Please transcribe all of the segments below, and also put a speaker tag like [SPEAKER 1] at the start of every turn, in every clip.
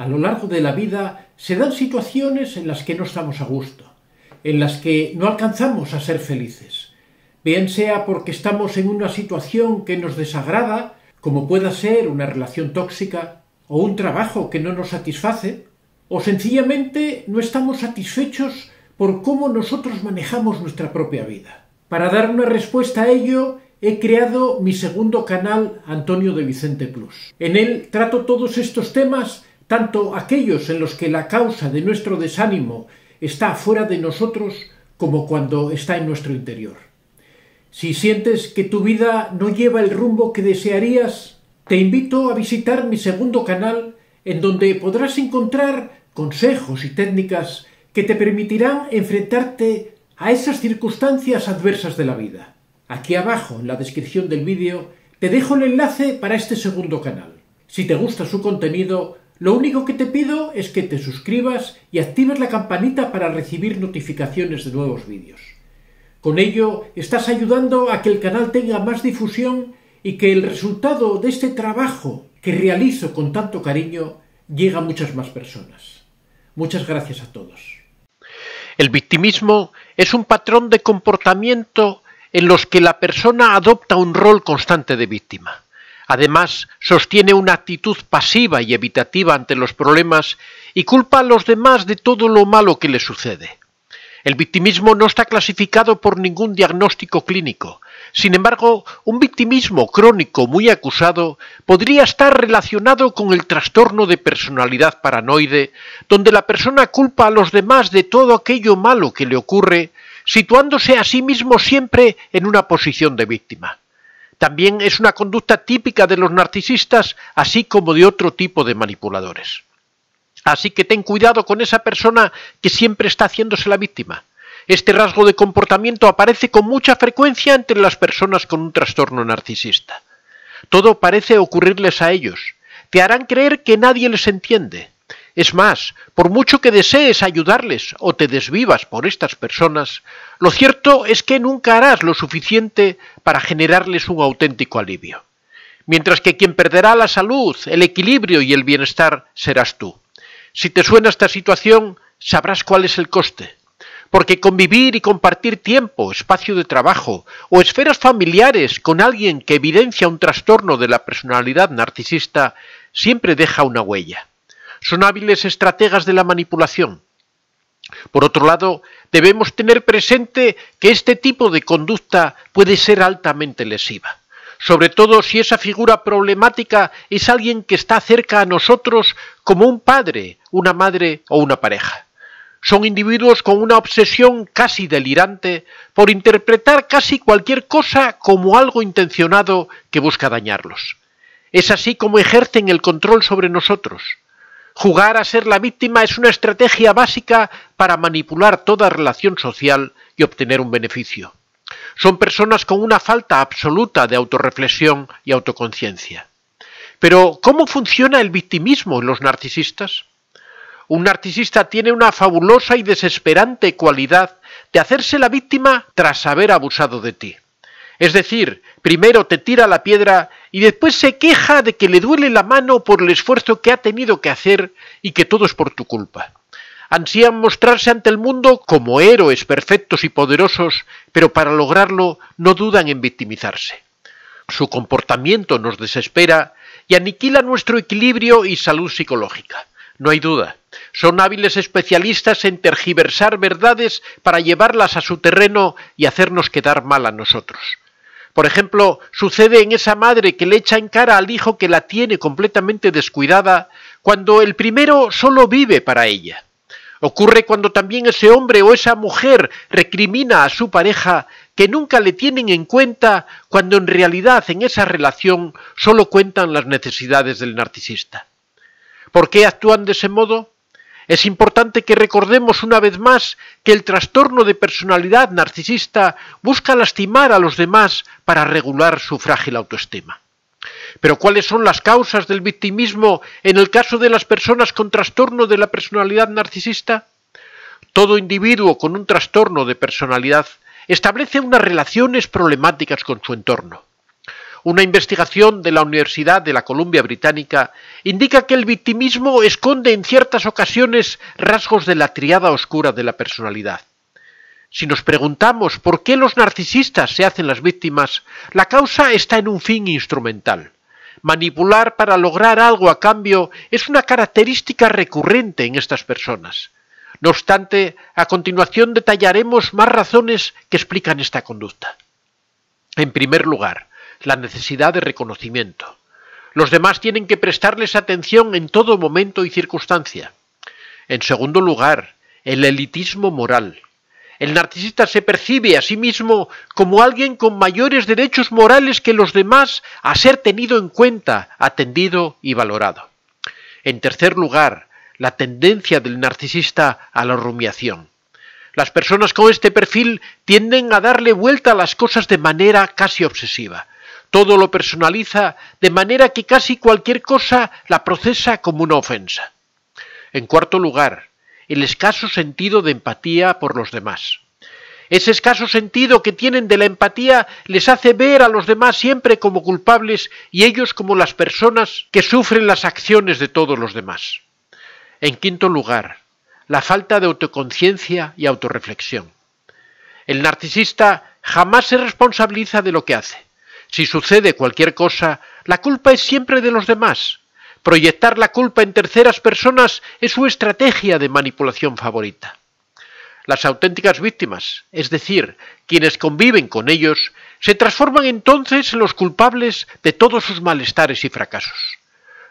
[SPEAKER 1] A lo largo de la vida se dan situaciones en las que no estamos a gusto, en las que no alcanzamos a ser felices, bien sea porque estamos en una situación que nos desagrada, como pueda ser una relación tóxica o un trabajo que no nos satisface, o sencillamente no estamos satisfechos por cómo nosotros manejamos nuestra propia vida. Para dar una respuesta a ello, he creado mi segundo canal Antonio de Vicente Plus. En él trato todos estos temas tanto aquellos en los que la causa de nuestro desánimo está fuera de nosotros como cuando está en nuestro interior. Si sientes que tu vida no lleva el rumbo que desearías, te invito a visitar mi segundo canal en donde podrás encontrar consejos y técnicas que te permitirán enfrentarte a esas circunstancias adversas de la vida. Aquí abajo, en la descripción del vídeo, te dejo el enlace para este segundo canal. Si te gusta su contenido, lo único que te pido es que te suscribas y actives la campanita para recibir notificaciones de nuevos vídeos. Con ello estás ayudando a que el canal tenga más difusión y que el resultado de este trabajo que realizo con tanto cariño llegue a muchas más personas. Muchas gracias a todos. El victimismo es un patrón de comportamiento en los que la persona adopta un rol constante de víctima. Además, sostiene una actitud pasiva y evitativa ante los problemas y culpa a los demás de todo lo malo que le sucede. El victimismo no está clasificado por ningún diagnóstico clínico. Sin embargo, un victimismo crónico muy acusado podría estar relacionado con el trastorno de personalidad paranoide, donde la persona culpa a los demás de todo aquello malo que le ocurre, situándose a sí mismo siempre en una posición de víctima también es una conducta típica de los narcisistas, así como de otro tipo de manipuladores. Así que ten cuidado con esa persona que siempre está haciéndose la víctima. Este rasgo de comportamiento aparece con mucha frecuencia entre las personas con un trastorno narcisista. Todo parece ocurrirles a ellos. Te harán creer que nadie les entiende, es más, por mucho que desees ayudarles o te desvivas por estas personas, lo cierto es que nunca harás lo suficiente para generarles un auténtico alivio. Mientras que quien perderá la salud, el equilibrio y el bienestar serás tú. Si te suena esta situación, sabrás cuál es el coste. Porque convivir y compartir tiempo, espacio de trabajo o esferas familiares con alguien que evidencia un trastorno de la personalidad narcisista siempre deja una huella son hábiles estrategas de la manipulación. Por otro lado, debemos tener presente que este tipo de conducta puede ser altamente lesiva, sobre todo si esa figura problemática es alguien que está cerca a nosotros como un padre, una madre o una pareja. Son individuos con una obsesión casi delirante por interpretar casi cualquier cosa como algo intencionado que busca dañarlos. Es así como ejercen el control sobre nosotros. Jugar a ser la víctima es una estrategia básica para manipular toda relación social y obtener un beneficio. Son personas con una falta absoluta de autorreflexión y autoconciencia. Pero, ¿cómo funciona el victimismo en los narcisistas? Un narcisista tiene una fabulosa y desesperante cualidad de hacerse la víctima tras haber abusado de ti. Es decir, primero te tira la piedra y después se queja de que le duele la mano por el esfuerzo que ha tenido que hacer y que todo es por tu culpa. Ansían mostrarse ante el mundo como héroes perfectos y poderosos, pero para lograrlo no dudan en victimizarse. Su comportamiento nos desespera y aniquila nuestro equilibrio y salud psicológica. No hay duda, son hábiles especialistas en tergiversar verdades para llevarlas a su terreno y hacernos quedar mal a nosotros. Por ejemplo, sucede en esa madre que le echa en cara al hijo que la tiene completamente descuidada, cuando el primero solo vive para ella. Ocurre cuando también ese hombre o esa mujer recrimina a su pareja que nunca le tienen en cuenta cuando en realidad en esa relación solo cuentan las necesidades del narcisista. ¿Por qué actúan de ese modo? Es importante que recordemos una vez más que el trastorno de personalidad narcisista busca lastimar a los demás para regular su frágil autoestima. Pero ¿cuáles son las causas del victimismo en el caso de las personas con trastorno de la personalidad narcisista? Todo individuo con un trastorno de personalidad establece unas relaciones problemáticas con su entorno. Una investigación de la Universidad de la Columbia Británica indica que el victimismo esconde en ciertas ocasiones rasgos de la triada oscura de la personalidad. Si nos preguntamos por qué los narcisistas se hacen las víctimas, la causa está en un fin instrumental. Manipular para lograr algo a cambio es una característica recurrente en estas personas. No obstante, a continuación detallaremos más razones que explican esta conducta. En primer lugar, la necesidad de reconocimiento. Los demás tienen que prestarles atención en todo momento y circunstancia. En segundo lugar, el elitismo moral. El narcisista se percibe a sí mismo como alguien con mayores derechos morales que los demás a ser tenido en cuenta, atendido y valorado. En tercer lugar, la tendencia del narcisista a la rumiación. Las personas con este perfil tienden a darle vuelta a las cosas de manera casi obsesiva. Todo lo personaliza de manera que casi cualquier cosa la procesa como una ofensa. En cuarto lugar, el escaso sentido de empatía por los demás. Ese escaso sentido que tienen de la empatía les hace ver a los demás siempre como culpables y ellos como las personas que sufren las acciones de todos los demás. En quinto lugar, la falta de autoconciencia y autorreflexión. El narcisista jamás se responsabiliza de lo que hace. Si sucede cualquier cosa, la culpa es siempre de los demás. Proyectar la culpa en terceras personas es su estrategia de manipulación favorita. Las auténticas víctimas, es decir, quienes conviven con ellos, se transforman entonces en los culpables de todos sus malestares y fracasos.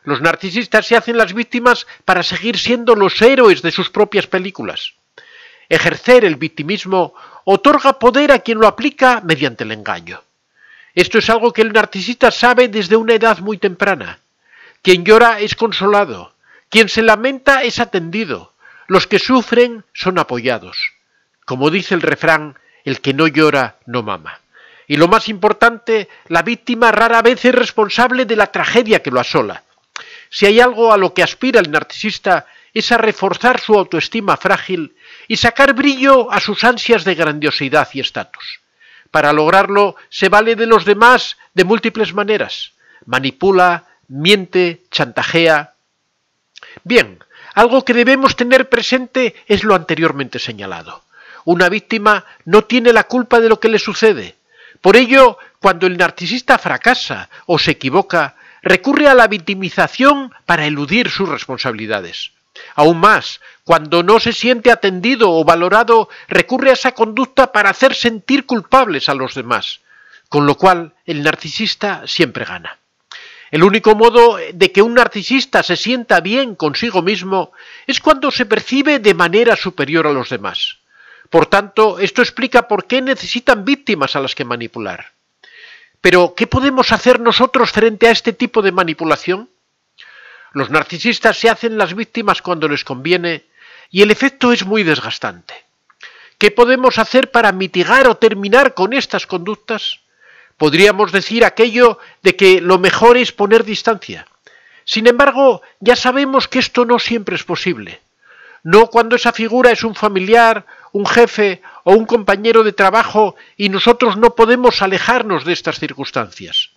[SPEAKER 1] Los narcisistas se hacen las víctimas para seguir siendo los héroes de sus propias películas. Ejercer el victimismo otorga poder a quien lo aplica mediante el engaño. Esto es algo que el narcisista sabe desde una edad muy temprana. Quien llora es consolado, quien se lamenta es atendido, los que sufren son apoyados. Como dice el refrán, el que no llora no mama. Y lo más importante, la víctima rara vez es responsable de la tragedia que lo asola. Si hay algo a lo que aspira el narcisista es a reforzar su autoestima frágil y sacar brillo a sus ansias de grandiosidad y estatus. Para lograrlo se vale de los demás de múltiples maneras. Manipula, miente, chantajea. Bien, algo que debemos tener presente es lo anteriormente señalado. Una víctima no tiene la culpa de lo que le sucede. Por ello, cuando el narcisista fracasa o se equivoca, recurre a la victimización para eludir sus responsabilidades. Aún más, cuando no se siente atendido o valorado, recurre a esa conducta para hacer sentir culpables a los demás, con lo cual el narcisista siempre gana. El único modo de que un narcisista se sienta bien consigo mismo es cuando se percibe de manera superior a los demás. Por tanto, esto explica por qué necesitan víctimas a las que manipular. Pero, ¿qué podemos hacer nosotros frente a este tipo de manipulación? Los narcisistas se hacen las víctimas cuando les conviene y el efecto es muy desgastante. ¿Qué podemos hacer para mitigar o terminar con estas conductas? Podríamos decir aquello de que lo mejor es poner distancia. Sin embargo, ya sabemos que esto no siempre es posible. No cuando esa figura es un familiar, un jefe o un compañero de trabajo y nosotros no podemos alejarnos de estas circunstancias.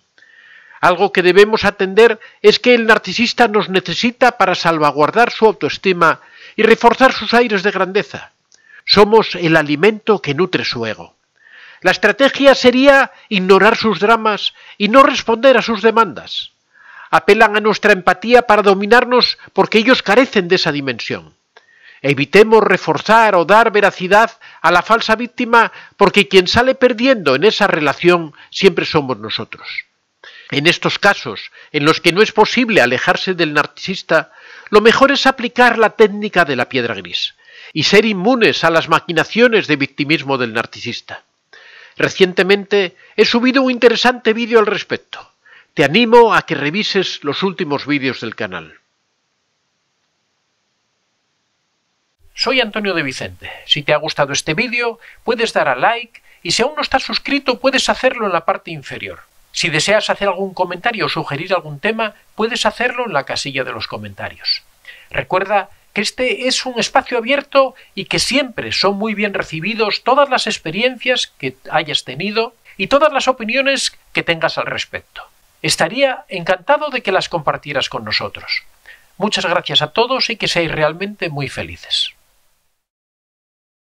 [SPEAKER 1] Algo que debemos atender es que el narcisista nos necesita para salvaguardar su autoestima y reforzar sus aires de grandeza. Somos el alimento que nutre su ego. La estrategia sería ignorar sus dramas y no responder a sus demandas. Apelan a nuestra empatía para dominarnos porque ellos carecen de esa dimensión. Evitemos reforzar o dar veracidad a la falsa víctima porque quien sale perdiendo en esa relación siempre somos nosotros. En estos casos, en los que no es posible alejarse del narcisista, lo mejor es aplicar la técnica de la piedra gris y ser inmunes a las maquinaciones de victimismo del narcisista. Recientemente he subido un interesante vídeo al respecto. Te animo a que revises los últimos vídeos del canal. Soy Antonio de Vicente. Si te ha gustado este vídeo, puedes dar a like y si aún no estás suscrito, puedes hacerlo en la parte inferior. Si deseas hacer algún comentario o sugerir algún tema, puedes hacerlo en la casilla de los comentarios. Recuerda que este es un espacio abierto y que siempre son muy bien recibidos todas las experiencias que hayas tenido y todas las opiniones que tengas al respecto. Estaría encantado de que las compartieras con nosotros. Muchas gracias a todos y que seáis realmente muy felices.